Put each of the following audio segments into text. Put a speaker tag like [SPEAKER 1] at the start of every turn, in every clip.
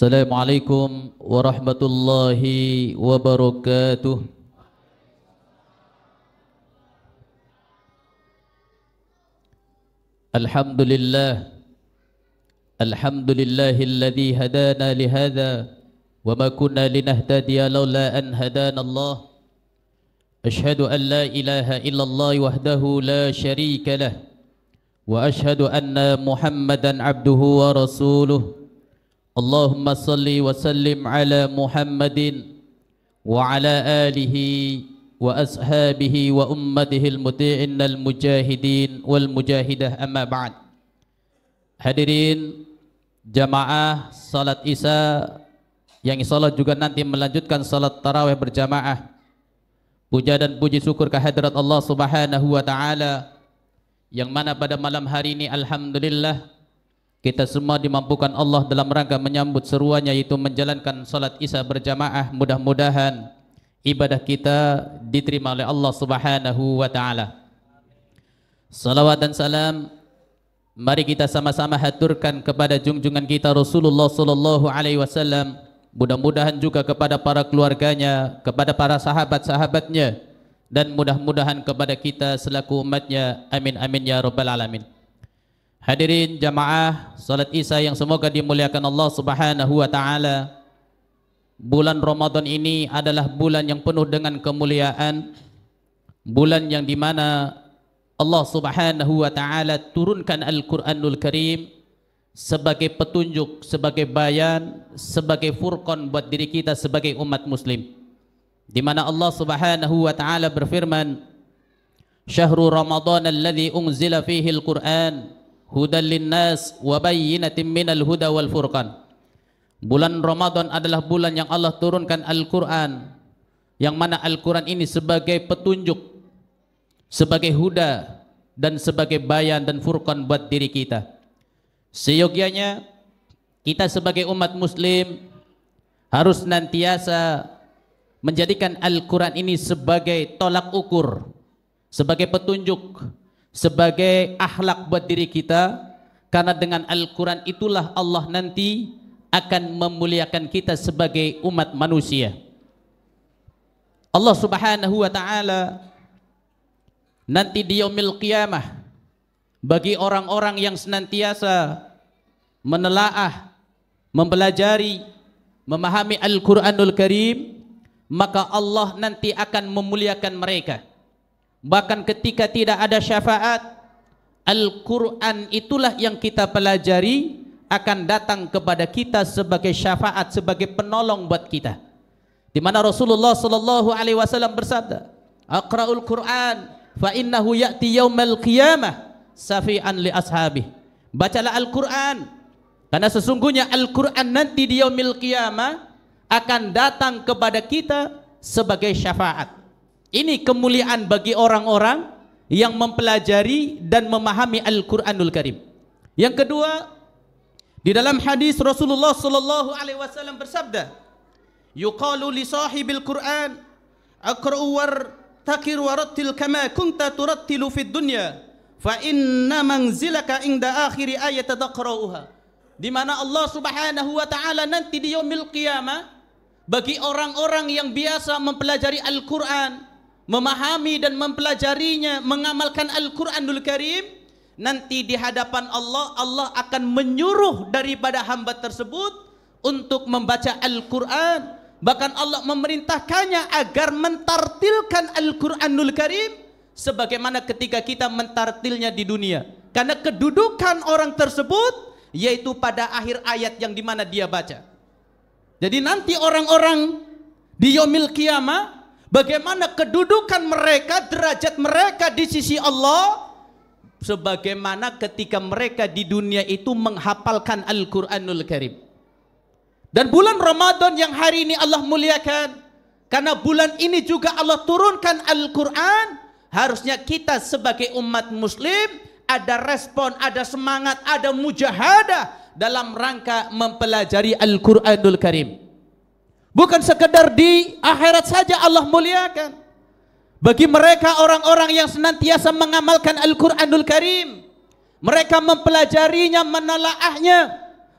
[SPEAKER 1] السلام عليكم ورحمة الله وبركاته الحمد لله الحمد لله الذي هدانا لهذا وما كنا لنهتدي لولا أن هدانا الله أشهد أن لا إله إلا الله وحده لا شريك له وأشهد أن محمدا عبده ورسوله Allahumma salli wa sallim ala Muhammadin wa ala alihi wa ashabihi wa ummatihi al mujahidin wal mujahidah amma Hadirin jamaah salat isya yang insyaallah juga nanti melanjutkan salat tarawih berjamaah Puja dan puji syukur kehadirat Allah Subhanahu wa taala yang mana pada malam hari ini alhamdulillah kita semua dimampukan Allah dalam rangka menyambut seruannya yaitu menjalankan salat Isya berjamaah. Mudah-mudahan ibadah kita diterima oleh Allah Subhanahu wa taala. Salawat dan salam mari kita sama-sama haturkan kepada junjungan kita Rasulullah sallallahu alaihi wasallam. Mudah-mudahan juga kepada para keluarganya, kepada para sahabat-sahabatnya dan mudah-mudahan kepada kita selaku umatnya. Amin amin ya rabbal alamin. Hadirin jamaah salat Isya yang semoga dimuliakan Allah Subhanahu wa taala. Bulan Ramadan ini adalah bulan yang penuh dengan kemuliaan. Bulan yang dimana Allah Subhanahu wa taala turunkan Al-Qur'anul Karim sebagai petunjuk, sebagai bayan, sebagai furqan buat diri kita sebagai umat muslim. Di mana Allah Subhanahu wa taala berfirman, "Syahrul Ramadan alladzi unzila fihi al-Qur'an" hudal linnas wa bayyinatin minal huda wal furqan. Bulan Ramadan adalah bulan yang Allah turunkan Al-Qur'an yang mana Al-Qur'an ini sebagai petunjuk, sebagai huda dan sebagai bayan dan furqan buat diri kita. Seyogianya kita sebagai umat muslim harus nantiasa menjadikan Al-Qur'an ini sebagai tolak ukur, sebagai petunjuk sebagai akhlak buat diri kita karena dengan Al-Quran itulah Allah nanti akan memuliakan kita sebagai umat manusia Allah subhanahu wa ta'ala nanti di yaumil qiyamah bagi orang-orang yang senantiasa menelaah mempelajari memahami Al-Quranul Karim maka Allah nanti akan memuliakan mereka bahkan ketika tidak ada syafaat Al-Quran itulah yang kita pelajari akan datang kepada kita sebagai syafaat sebagai penolong buat kita di mana Rasulullah sallallahu alaihi wasallam bersabda Aqra'ul Quran fa innahu ya'ti yaumal qiyamah safi'an li ashabi bacalah Al-Quran karena sesungguhnya Al-Quran nanti di yaumil qiyamah akan datang kepada kita sebagai syafaat ini kemuliaan bagi orang-orang yang mempelajari dan memahami Al-Qur'anul Karim. Yang kedua, di dalam hadis Rasulullah sallallahu alaihi wasallam bersabda, "Yuqalu li sahibil Qur'an aqra'u war takir warattil kama kunta turattilu fid dunya fa inna manzilaka inda akhiri ayat taqra'uha." Di mana Allah Subhanahu wa taala nanti di yaumil qiyamah bagi orang-orang yang biasa mempelajari Al-Qur'an memahami dan mempelajarinya, mengamalkan Al-Quranul Karim, nanti di hadapan Allah, Allah akan menyuruh daripada hamba tersebut untuk membaca Al-Quran. Bahkan Allah memerintahkannya agar mentartilkan Al-Quranul Karim sebagaimana ketika kita mentartilnya di dunia. Karena kedudukan orang tersebut yaitu pada akhir ayat yang dimana dia baca. Jadi nanti orang-orang di Yomil Kiamah. bagaimana kedudukan mereka, derajat mereka di sisi Allah sebagaimana ketika mereka di dunia itu menghafalkan Al-Qur'anul Karim. Dan bulan Ramadan yang hari ini Allah muliakan karena bulan ini juga Allah turunkan Al-Qur'an, harusnya kita sebagai umat muslim ada respon, ada semangat, ada mujahadah dalam rangka mempelajari Al-Qur'anul Karim. Bukan sekedar di akhirat saja Allah muliakan. Bagi mereka orang-orang yang senantiasa mengamalkan Al-Quranul Karim. Mereka mempelajarinya, menelaahnya.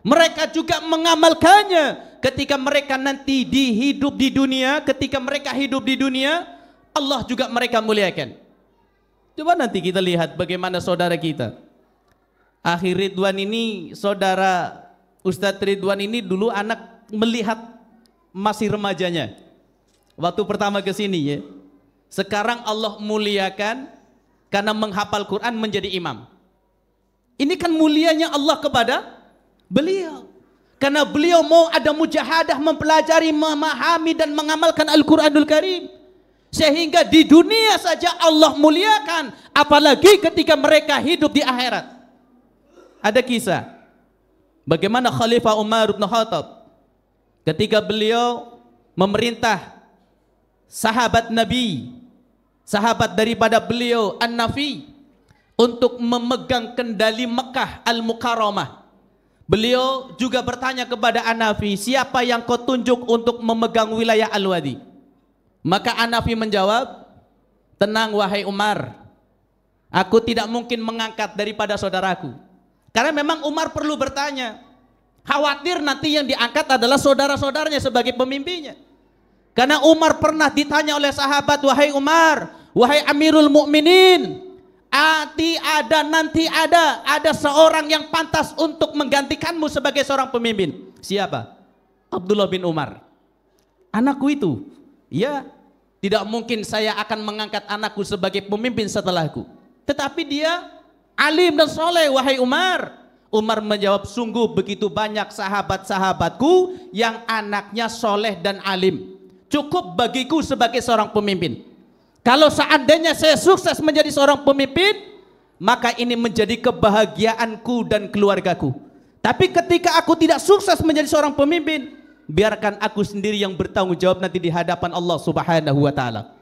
[SPEAKER 1] Mereka juga mengamalkannya. Ketika mereka nanti dihidup di dunia, ketika mereka hidup di dunia, Allah juga mereka muliakan. Coba nanti kita lihat bagaimana saudara kita. Akhir Ridwan ini, saudara Ustadz Ridwan ini dulu anak melihat masih remajanya. Waktu pertama ke sini ya. Sekarang Allah muliakan karena menghafal Quran menjadi imam. Ini kan mulianya Allah kepada beliau. Karena beliau mau ada mujahadah mempelajari, memahami dan mengamalkan Al-Quranul Karim. Sehingga di dunia saja Allah muliakan. Apalagi ketika mereka hidup di akhirat. Ada kisah. Bagaimana Khalifah Umar bin Khattab ketika beliau memerintah sahabat Nabi, sahabat daripada beliau An-Nafi untuk memegang kendali Mekah Al-Mukarramah. Beliau juga bertanya kepada An-Nafi, siapa yang kau tunjuk untuk memegang wilayah Al-Wadi? Maka An-Nafi menjawab, tenang wahai Umar, aku tidak mungkin mengangkat daripada saudaraku. Karena memang Umar perlu bertanya, Khawatir nanti yang diangkat adalah saudara-saudaranya sebagai pemimpinnya. Karena Umar pernah ditanya oleh sahabat, "Wahai Umar, wahai Amirul Mukminin, Ati ada nanti ada ada seorang yang pantas untuk menggantikanmu sebagai seorang pemimpin. Siapa? Abdullah bin Umar. Anakku itu. Ya, tidak mungkin saya akan mengangkat anakku sebagai pemimpin setelahku. Tetapi dia alim dan soleh, wahai Umar. Umar menjawab, sungguh begitu banyak sahabat-sahabatku yang anaknya soleh dan alim. Cukup bagiku sebagai seorang pemimpin. Kalau seandainya saya sukses menjadi seorang pemimpin, maka ini menjadi kebahagiaanku dan keluargaku. Tapi ketika aku tidak sukses menjadi seorang pemimpin, biarkan aku sendiri yang bertanggung jawab nanti di hadapan Allah Subhanahu wa taala.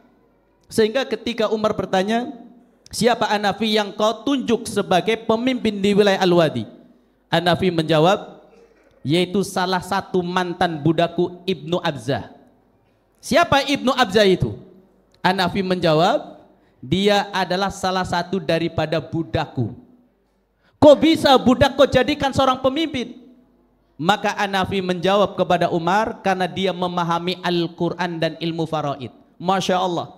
[SPEAKER 1] Sehingga ketika Umar bertanya, siapa Anafi yang kau tunjuk sebagai pemimpin di wilayah Al-Wadi? Hanafi menjawab yaitu salah satu mantan budaku Ibnu Abzah. Siapa Ibnu Abzah itu? Hanafi menjawab dia adalah salah satu daripada budaku. Kok bisa budak kok jadikan seorang pemimpin? Maka Hanafi menjawab kepada Umar karena dia memahami Al-Quran dan ilmu faraid. Masya Allah.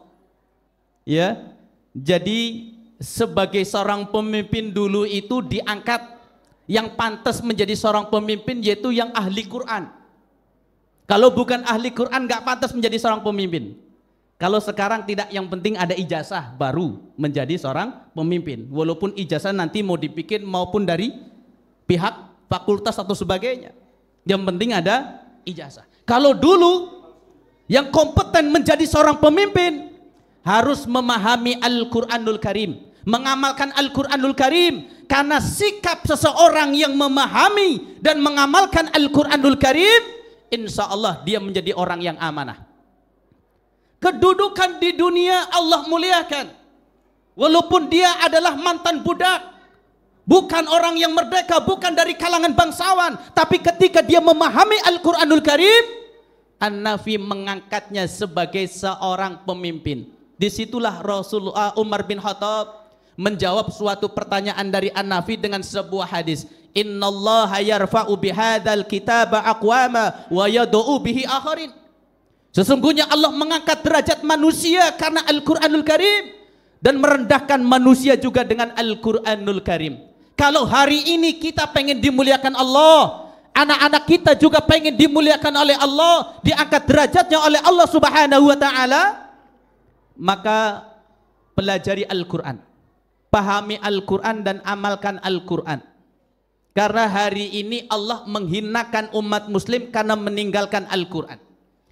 [SPEAKER 1] Ya, jadi sebagai seorang pemimpin dulu itu diangkat yang pantas menjadi seorang pemimpin yaitu yang ahli Quran. Kalau bukan ahli Quran nggak pantas menjadi seorang pemimpin. Kalau sekarang tidak yang penting ada ijazah baru menjadi seorang pemimpin. Walaupun ijazah nanti mau dipikir maupun dari pihak fakultas atau sebagainya. Yang penting ada ijazah. Kalau dulu yang kompeten menjadi seorang pemimpin harus memahami Al-Qur'anul Karim mengamalkan Al-Quranul Karim karena sikap seseorang yang memahami dan mengamalkan Al-Quranul Karim insya Allah dia menjadi orang yang amanah kedudukan di dunia Allah muliakan walaupun dia adalah mantan budak bukan orang yang merdeka bukan dari kalangan bangsawan tapi ketika dia memahami Al-Quranul Karim An-Nafi mengangkatnya sebagai seorang pemimpin disitulah Rasulullah Umar bin Khattab menjawab suatu pertanyaan dari An-Nafi dengan sebuah hadis. Innallaha yarfa'u bihadzal kitaba aqwama wa yad'u bihi akharin. Sesungguhnya Allah mengangkat derajat manusia karena Al-Qur'anul Karim dan merendahkan manusia juga dengan Al-Qur'anul Karim. Kalau hari ini kita pengen dimuliakan Allah, anak-anak kita juga pengen dimuliakan oleh Allah, diangkat derajatnya oleh Allah Subhanahu wa taala, maka pelajari Al-Qur'an pahami Al-Quran dan amalkan Al-Quran. Karena hari ini Allah menghinakan umat muslim karena meninggalkan Al-Quran.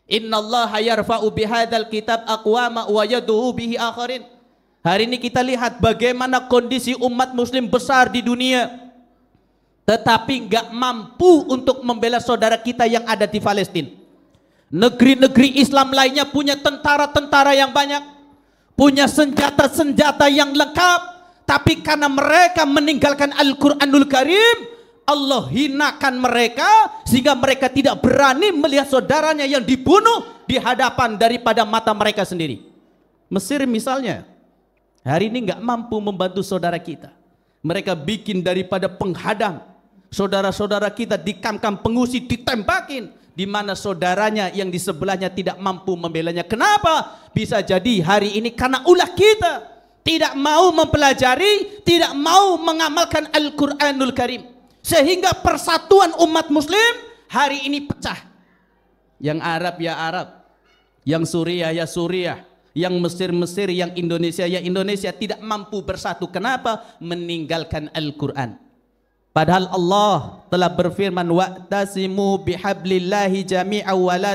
[SPEAKER 1] Inna Allah yarfa'u bihadal kitab aqwama wa yaduhu bihi akharin. Hari ini kita lihat bagaimana kondisi umat muslim besar di dunia. Tetapi nggak mampu untuk membela saudara kita yang ada di Palestina. Negeri-negeri Islam lainnya punya tentara-tentara yang banyak. Punya senjata-senjata yang lengkap tapi karena mereka meninggalkan Al-Quranul Karim, Allah hinakan mereka sehingga mereka tidak berani melihat saudaranya yang dibunuh di hadapan daripada mata mereka sendiri. Mesir misalnya, hari ini nggak mampu membantu saudara kita. Mereka bikin daripada penghadang. Saudara-saudara kita di dikamkan pengusi, ditembakin. Di mana saudaranya yang di sebelahnya tidak mampu membelanya. Kenapa? Bisa jadi hari ini karena ulah kita tidak mau mempelajari, tidak mau mengamalkan Al-Quranul Karim. Sehingga persatuan umat muslim hari ini pecah. Yang Arab ya Arab, yang Suriah ya Suriah, yang Mesir-Mesir, yang Indonesia ya Indonesia tidak mampu bersatu. Kenapa? Meninggalkan Al-Quran. Padahal Allah telah berfirman wa'tasimu bihablillahi jami'a wa la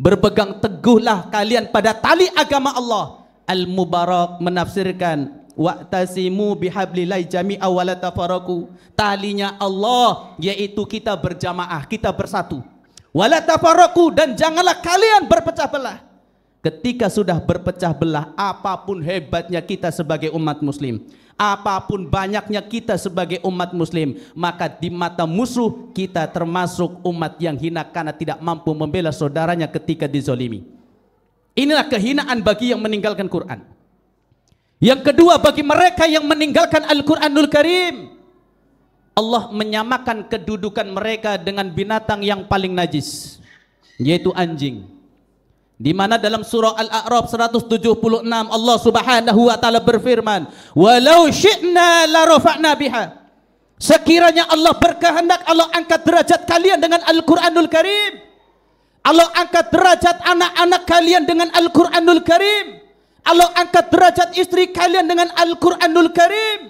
[SPEAKER 1] Berpegang teguhlah kalian pada tali agama Allah Al-Mubarak menafsirkan wa'tasimu bihablilai jami'a wa Talinya Allah yaitu kita berjamaah, kita bersatu. Wa dan janganlah kalian berpecah belah. Ketika sudah berpecah belah, apapun hebatnya kita sebagai umat muslim, apapun banyaknya kita sebagai umat muslim, maka di mata musuh kita termasuk umat yang hina karena tidak mampu membela saudaranya ketika dizolimi. Inilah kehinaan bagi yang meninggalkan Quran. Yang kedua bagi mereka yang meninggalkan Al-Quranul Karim. Allah menyamakan kedudukan mereka dengan binatang yang paling najis. Yaitu anjing. Di mana dalam surah Al-A'raf 176 Allah Subhanahu wa taala berfirman, "Walau syi'na la rafa'na biha." Sekiranya Allah berkehendak Allah angkat derajat kalian dengan Al-Qur'anul Karim. Allah angkat derajat anak-anak kalian dengan Al-Quranul Karim. Allah angkat derajat istri kalian dengan Al-Quranul Karim.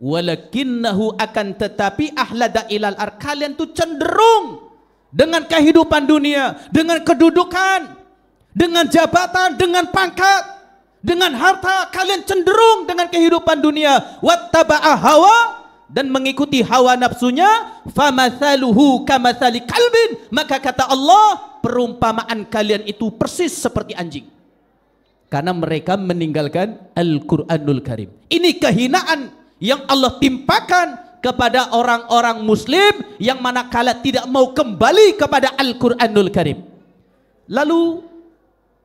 [SPEAKER 1] Walakinnahu akan tetapi ahlada ilal ar. Kalian tuh cenderung dengan kehidupan dunia, dengan kedudukan, dengan jabatan, dengan pangkat, dengan harta. Kalian cenderung dengan kehidupan dunia. Wattaba'a hawa dan mengikuti hawa nafsunya. Famathaluhu kamathali kalbin. Maka kata Allah, perumpamaan kalian itu persis seperti anjing. Karena mereka meninggalkan Al-Quranul Karim. Ini kehinaan yang Allah timpakan kepada orang-orang muslim yang manakala tidak mau kembali kepada Al-Quranul Karim. Lalu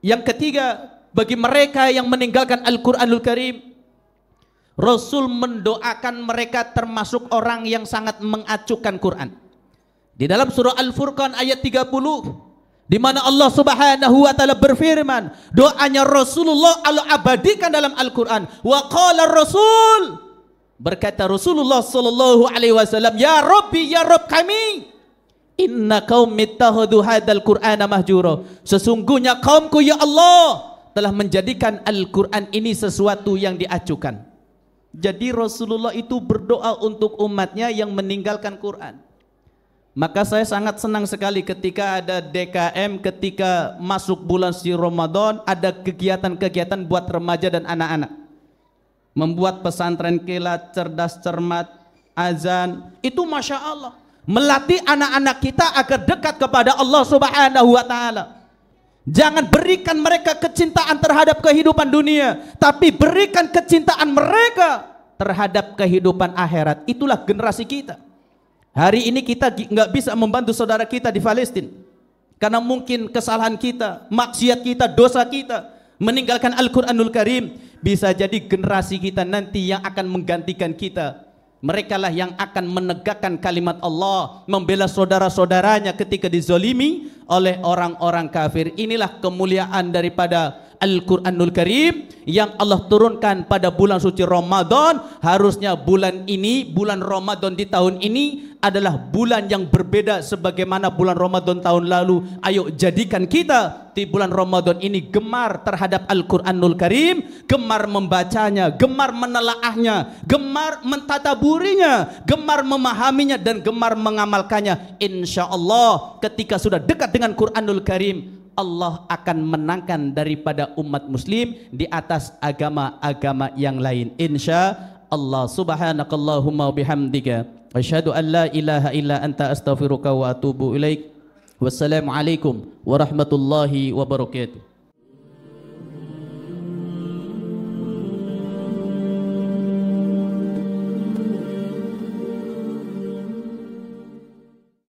[SPEAKER 1] yang ketiga bagi mereka yang meninggalkan Al-Quranul Karim Rasul mendoakan mereka termasuk orang yang sangat mengacukan Quran. Di dalam surah Al-Furqan ayat 30 di mana Allah Subhanahu wa taala berfirman doanya Rasulullah Allah abadikan dalam Al-Qur'an wa qala Rasul berkata Rasulullah sallallahu alaihi wasallam ya Rabbi ya Rabb kami inna qaum mittahadhu hadzal qur'ana mahjura sesungguhnya kaumku ya Allah telah menjadikan Al-Qur'an ini sesuatu yang diacukan jadi Rasulullah itu berdoa untuk umatnya yang meninggalkan Qur'an Maka saya sangat senang sekali ketika ada DKM, ketika masuk bulan si Ramadan, ada kegiatan-kegiatan buat remaja dan anak-anak. Membuat pesantren kilat, cerdas cermat, azan, itu Masya Allah. Melatih anak-anak kita agar dekat kepada Allah Subhanahu wa Ta'ala. Jangan berikan mereka kecintaan terhadap kehidupan dunia, tapi berikan kecintaan mereka terhadap kehidupan akhirat. Itulah generasi kita. Hari ini kita nggak bisa membantu saudara kita di Palestina karena mungkin kesalahan kita, maksiat kita, dosa kita, meninggalkan Al-Qur'anul Karim bisa jadi generasi kita nanti yang akan menggantikan kita. Mereka lah yang akan menegakkan kalimat Allah, membela saudara-saudaranya ketika dizolimi, oleh orang-orang kafir. Inilah kemuliaan daripada Al-Quranul Karim yang Allah turunkan pada bulan suci Ramadan harusnya bulan ini bulan Ramadan di tahun ini adalah bulan yang berbeda sebagaimana bulan Ramadan tahun lalu ayo jadikan kita di bulan Ramadan ini gemar terhadap Al-Quranul Karim gemar membacanya, gemar menelaahnya gemar mentataburinya gemar memahaminya dan gemar mengamalkannya insya Allah ketika sudah dekat dengan dengan Quranul Karim Allah akan menangkan daripada umat muslim di atas agama-agama yang lain insya Allah subhanakallahumma bihamdika asyhadu an la ilaha illa anta astaghfiruka wa atubu ilaik Wassalamualaikum warahmatullahi wabarakatuh